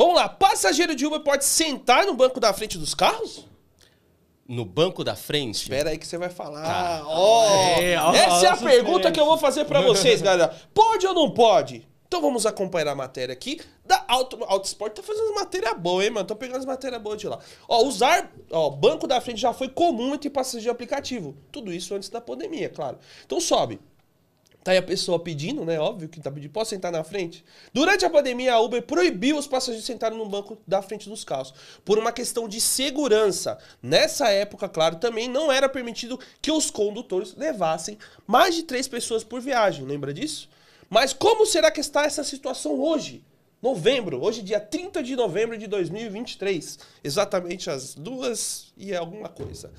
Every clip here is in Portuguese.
Vamos lá, passageiro de Uber pode sentar no banco da frente dos carros? No banco da frente? Espera aí que você vai falar. Tá. Oh, é, ó, essa ó, é a pergunta que eu vou fazer para vocês, galera. Pode ou não pode? Então vamos acompanhar a matéria aqui da Auto, Auto Sport. Tá fazendo matéria boa, hein, mano? Tô pegando as matérias boas de lá. Ó, usar ó, banco da frente já foi comum entre passageiro de aplicativo. Tudo isso antes da pandemia, claro. Então sobe. Tá aí a pessoa pedindo, né? Óbvio que tá pedindo. Posso sentar na frente? Durante a pandemia, a Uber proibiu os passageiros sentarem no banco da frente dos carros, por uma questão de segurança. Nessa época, claro, também não era permitido que os condutores levassem mais de três pessoas por viagem. Lembra disso? Mas como será que está essa situação hoje? Novembro, hoje dia 30 de novembro de 2023. Exatamente às duas e alguma coisa.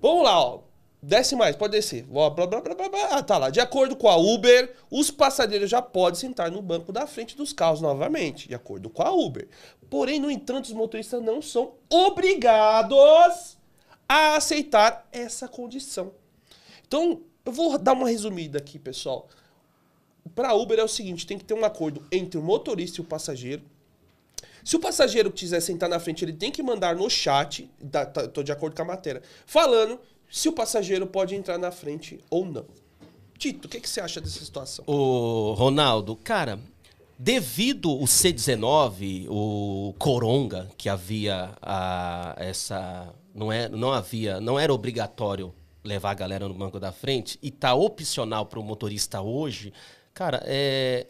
Vamos lá, ó. Desce mais, pode descer. Blá, blá, blá, blá, blá. Ah, tá lá. De acordo com a Uber, os passageiros já podem sentar no banco da frente dos carros novamente, de acordo com a Uber. Porém, no entanto, os motoristas não são obrigados a aceitar essa condição. Então, eu vou dar uma resumida aqui, pessoal. Para Uber é o seguinte, tem que ter um acordo entre o motorista e o passageiro. Se o passageiro quiser sentar na frente, ele tem que mandar no chat, tá, tá, tô de acordo com a matéria, falando se o passageiro pode entrar na frente ou não. Tito, o que, que você acha dessa situação? O Ronaldo, cara, devido o C19, o coronga que havia a, essa não é, não havia, não era obrigatório levar a galera no banco da frente e tá opcional para o motorista hoje. Cara, é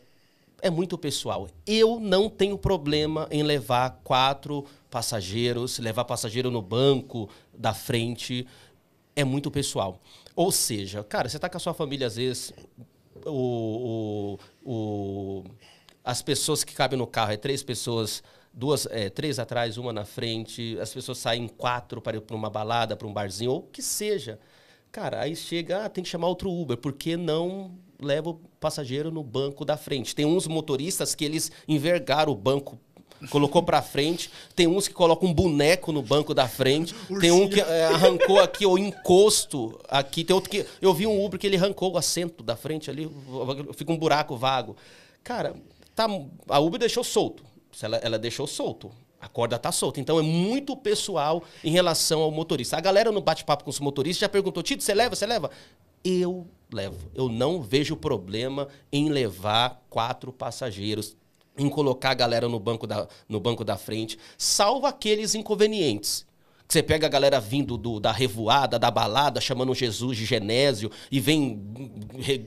é muito pessoal. Eu não tenho problema em levar quatro passageiros, levar passageiro no banco da frente é muito pessoal. Ou seja, cara, você tá com a sua família, às vezes, o, o, o as pessoas que cabem no carro é três pessoas duas, é, três atrás, uma na frente, as pessoas saem quatro para ir para uma balada, para um barzinho, ou o que seja. Cara, aí chega, ah, tem que chamar outro Uber, porque não leva o passageiro no banco da frente. Tem uns motoristas que eles envergaram o banco colocou para frente. Tem uns que colocam um boneco no banco da frente. Ursinho. Tem um que é, arrancou aqui o encosto aqui. Tem outro que. Eu vi um Uber que ele arrancou o assento da frente ali, fica um buraco vago. Cara, tá, a Uber deixou solto. Ela, ela deixou solto. A corda tá solta. Então é muito pessoal em relação ao motorista. A galera no bate-papo com os motoristas já perguntou: Tito, você leva? Você leva? Eu levo. Eu não vejo problema em levar quatro passageiros em colocar a galera no banco da, no banco da frente, salvo aqueles inconvenientes. Que você pega a galera vindo do, da revoada, da balada, chamando Jesus de Genésio e vem re,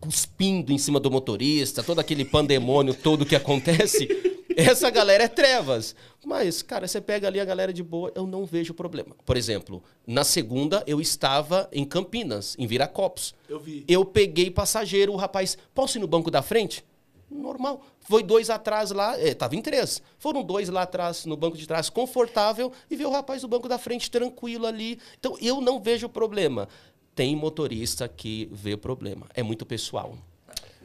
cuspindo em cima do motorista, todo aquele pandemônio todo que acontece. Essa galera é trevas. Mas, cara, você pega ali a galera de boa, eu não vejo problema. Por exemplo, na segunda eu estava em Campinas, em Viracopos. Eu vi. Eu peguei passageiro, o rapaz, posso ir no banco da frente? normal. Foi dois atrás lá, é, tava em três. Foram dois lá atrás, no banco de trás, confortável, e viu o rapaz do banco da frente tranquilo ali. Então, eu não vejo problema. Tem motorista que vê problema. É muito pessoal.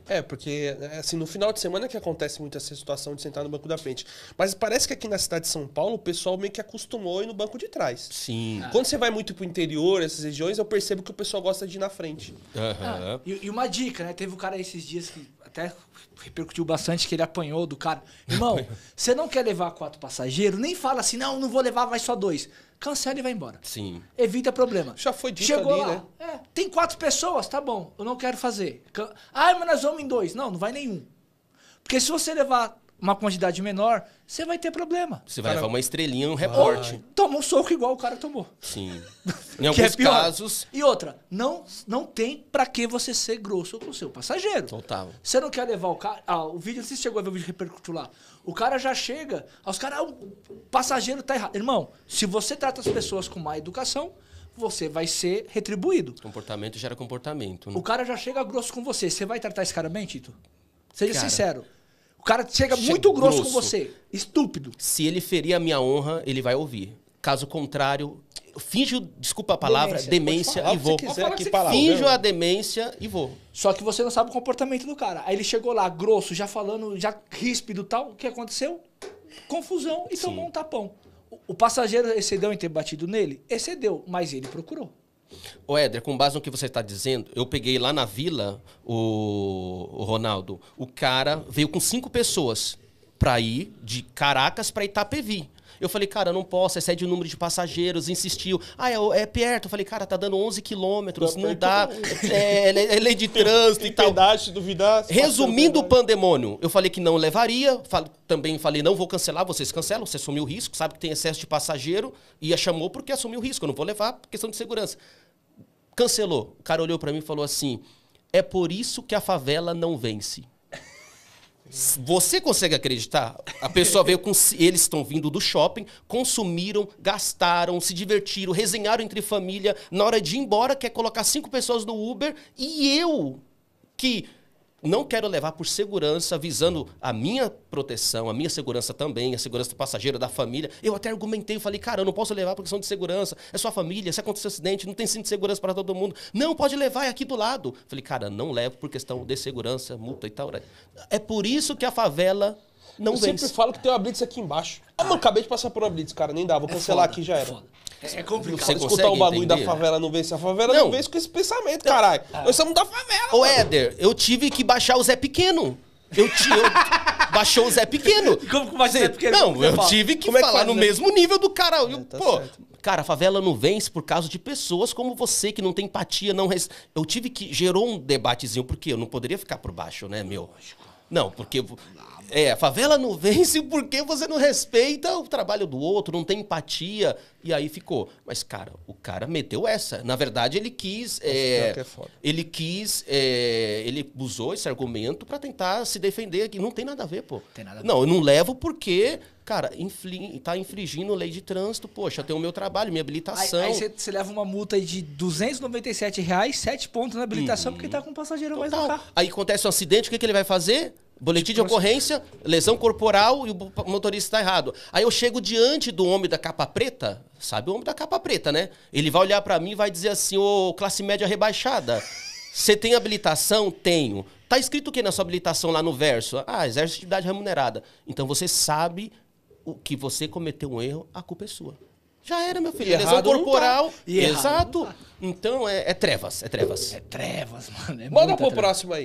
É, porque assim, no final de semana é que acontece muito essa situação de sentar no banco da frente. Mas parece que aqui na cidade de São Paulo o pessoal meio que acostumou a ir no banco de trás. Sim. Ah. Quando você vai muito pro interior, essas regiões, eu percebo que o pessoal gosta de ir na frente. Uhum. Ah, e, e, uma dica, né? Teve um cara esses dias que até repercutiu bastante que ele apanhou do cara. Irmão, você não quer levar quatro passageiros? Nem fala assim, não, não vou levar mais só dois cancela e vai embora. Sim. Evita problema. Já foi dito Chegou ali, lá. né? É, tem quatro pessoas, tá bom, eu não quero fazer. Can... Ah, mas nós vamos em dois. Não, não vai nenhum. Porque se você levar uma quantidade menor, você vai ter problema. Você vai cara... levar uma estrelinha no reporte. tomou toma um soco igual o cara tomou. Sim. Em é alguns é casos. E outra, não, não tem para que você ser grosso com o seu passageiro. Total. Você não quer levar o cara. Ah, o vídeo, não sei se chegou a ver o vídeo repercutir lá. O cara já chega, ah, os caras. Ah, o passageiro tá errado. Irmão, se você trata as pessoas com má educação, você vai ser retribuído. Comportamento gera comportamento. Né? O cara já chega grosso com você. Você vai tratar esse cara bem, Tito? Seja cara, sincero. O cara chega che muito grosso, grosso com você. Estúpido. Se ele ferir a minha honra, ele vai ouvir. Caso contrário, finjo, desculpa a palavra, demência, demência e vou. Quiser, que palavra, finjo a demência e vou. Só que você não sabe o comportamento do cara. Aí ele chegou lá, grosso, já falando, já ríspido tal. O que aconteceu? Confusão e Sim. tomou um tapão. o passageiro excedeu em ter batido nele? Excedeu, mas ele procurou. Ô, Éder, com base no que você está dizendo, eu peguei lá na vila, o, o Ronaldo, o cara veio com cinco pessoas para ir de Caracas para Itapevi. Eu falei, cara, não posso, excede é o número de passageiros, insistiu. Ah, é, é perto. Eu falei, cara, tá dando 11 quilômetros, tá não, não dá. É, é, é, lei de trânsito e tal. Pedaço, duvidar, tá Resumindo o pandemônio, eu falei que não levaria, fal também falei, não vou cancelar, vocês cancelam, você assumiu o risco, sabe que tem excesso de passageiro, e a chamou porque assumiu o risco, eu não vou levar por questão de segurança. Cancelou. O cara olhou para mim e falou assim: é por isso que a favela não vence. Você consegue acreditar? A pessoa veio com. Eles estão vindo do shopping, consumiram, gastaram, se divertiram, resenharam entre família. Na hora de ir embora, quer colocar cinco pessoas no Uber. E eu, que não quero levar por segurança, visando a minha proteção, a minha segurança também, a segurança do passageiro, da família. Eu até argumentei, falei, cara, eu não posso levar por questão de segurança, é sua família, se acontecer acidente, não tem cinto de segurança para todo mundo. Não, pode levar, é aqui do lado. Falei, cara, não levo por questão de segurança, multa e tal. Né? É por isso que a favela não eu vence. sempre falo que tem uma blitz aqui embaixo. Ah, mano, acabei de passar por uma blitz, cara, nem dá, vou é cancelar é aqui, já é era. Foda. É, é complicado. Você escutar o bagulho entender? da favela não vence a favela, não, não vence com esse pensamento, então, caralho. Ah. Nós somos da favela. Ô, Éder, eu tive que baixar o Zé Pequeno. Eu tinha. baixou o Zé Pequeno. Como que baixou o Zé Pequeno? Não, eu tive que como é falar no né? mesmo nível do cara. é, tá pô, certo. cara, a favela não vence por causa de pessoas como você que não tem empatia, não. Res... Eu tive que. Gerou um debatezinho, porque eu não poderia ficar por baixo, né, meu? Não, porque. É, a favela não vence porque você não respeita o trabalho do outro, não tem empatia. E aí ficou. Mas, cara, o cara meteu essa. Na verdade, ele quis. É, é ele quis. É, ele usou esse argumento para tentar se defender aqui. Não tem nada a ver, pô. Tem nada a ver. Não, eu não levo porque Cara, infli tá infringindo lei de trânsito, poxa, eu tenho o meu trabalho, minha habilitação. Aí você leva uma multa de 297 reais, 7 pontos na habilitação, uhum. porque tá com um passageiro então, mais no carro. Aí acontece um acidente, o que, que ele vai fazer? Boletim de tipo assim. ocorrência, lesão corporal e o motorista está errado. Aí eu chego diante do homem da capa preta, sabe o homem da capa preta, né? Ele vai olhar para mim e vai dizer assim: ô, classe média rebaixada, você tem habilitação? Tenho. Tá escrito o que na sua habilitação lá no verso? Ah, de atividade remunerada. Então você sabe o que você cometeu um erro, a culpa é sua. Já era, meu filho. É tá. E lesão corporal. Tá. E Exato. Tá. Então é, é, trevas, é trevas. É trevas, mano. É Manda pro próximo aí.